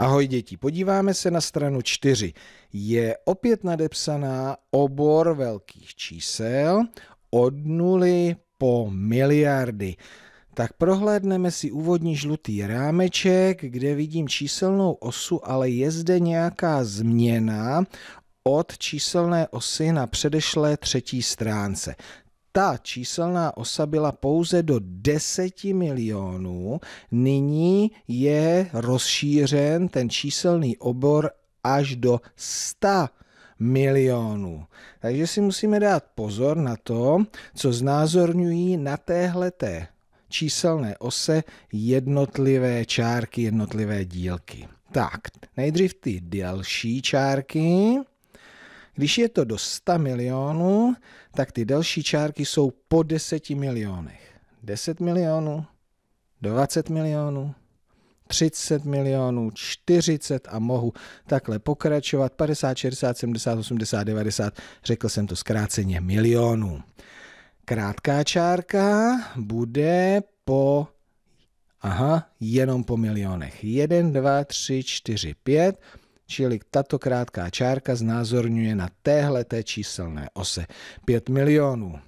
Ahoj děti, podíváme se na stranu 4. Je opět nadepsaná obor velkých čísel od nuly po miliardy. Tak prohlédneme si úvodní žlutý rámeček, kde vidím číselnou osu, ale je zde nějaká změna od číselné osy na předešlé třetí stránce ta číselná osa byla pouze do 10 milionů, nyní je rozšířen ten číselný obor až do 100 milionů. Takže si musíme dát pozor na to, co znázorňují na téhle číselné ose jednotlivé čárky, jednotlivé dílky. Tak, nejdřív ty další čárky když je to do 100 milionů, tak ty další čárky jsou po 10 milionech. 10 milionů, 20 milionů, 30 milionů, 40 a mohu takhle pokračovat. 50, 60, 70, 80, 90, řekl jsem to zkráceně milionů. Krátká čárka bude po Aha, jenom po milionech. 1, 2, 3, 4, 5. Čili tato krátká čárka znázorňuje na téhle té číselné ose 5 milionů.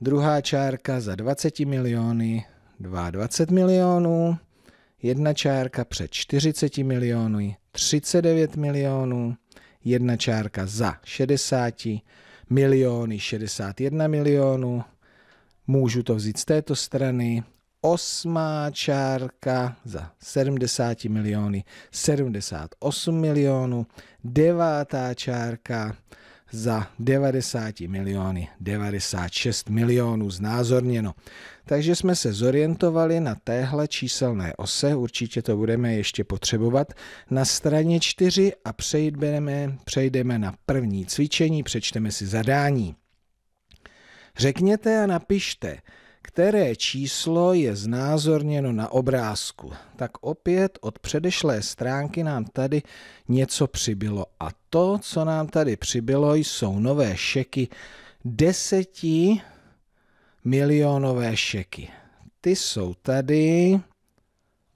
Druhá čárka za 20 miliony 22 milionů, jedna čárka před 40 miliony 39 milionů, jedna čárka za 60 miliony 61 milionů, Můžu to vzít z této strany, čárka za 70 miliony 78 milionů, devátá čárka za 90 miliony 96 milionů znázorněno. Takže jsme se zorientovali na téhle číselné ose, určitě to budeme ještě potřebovat, na straně 4 a přejdeme, přejdeme na první cvičení, přečteme si zadání. Řekněte a napište, které číslo je znázorněno na obrázku. Tak opět od předešlé stránky nám tady něco přibylo. A to, co nám tady přibylo, jsou nové šeky, deseti milionové šeky. Ty jsou tady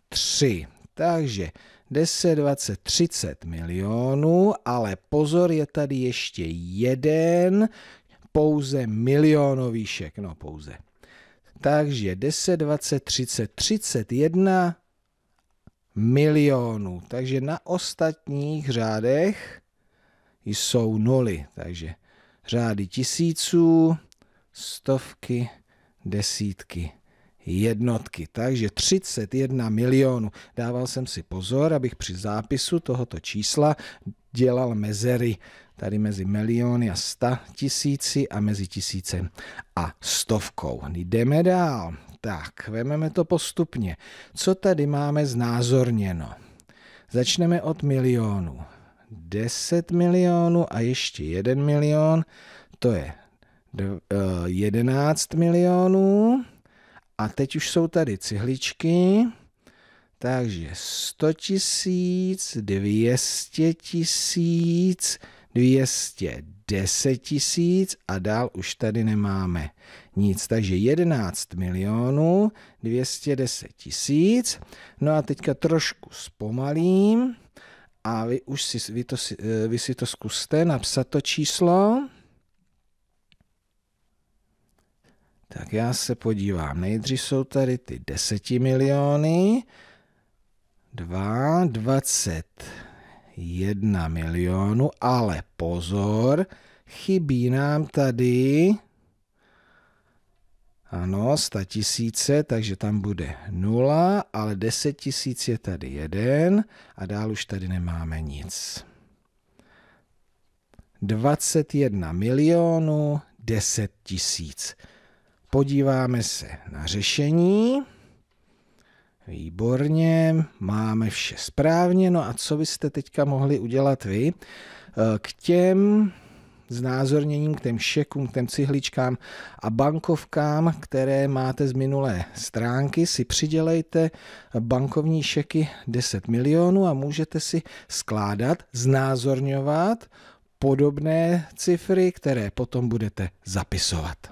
tři. Takže 10, 20, 30 milionů, ale pozor, je tady ještě jeden pouze milionový šek, no pouze. Takže 10, 20, 30, 31 milionů. Takže na ostatních řádech jsou nuly. Takže řády tisíců, stovky, desítky jednotky. Takže 31 milionů. Dával jsem si pozor, abych při zápisu tohoto čísla dělal mezery tady mezi miliony a sta tisíci a mezi tisícem a stovkou. Jdeme dál. Tak, vememe to postupně. Co tady máme znázorněno? Začneme od milionů. 10 milionů a ještě 1 milion, to je 11 eh, milionů. A teď už jsou tady cihličky. Takže 100 tisíc, 200 tisíc, 210 tisíc a dál už tady nemáme nic. Takže 11 milionů 210 tisíc. No a teďka trošku zpomalím a vy, už si, vy, to, eh, vy si to zkuste napsat to číslo. Tak já se podívám. Nejdřív jsou tady ty 10 miliony, 2, 21 milionů, ale pozor, chybí nám tady, ano, 100 tisíce, takže tam bude 0, ale 10 tisíc je tady 1 a dál už tady nemáme nic. 21 milionů 10 tisíc. Podíváme se na řešení. Výborně, máme vše správně. No a co byste teďka mohli udělat vy? Eh, k těm znázorněním k těm šekům, k těm cihličkám a bankovkám, které máte z minulé stránky, si přidělejte bankovní šeky 10 milionů a můžete si skládat, znázorňovat podobné cifry, které potom budete zapisovat.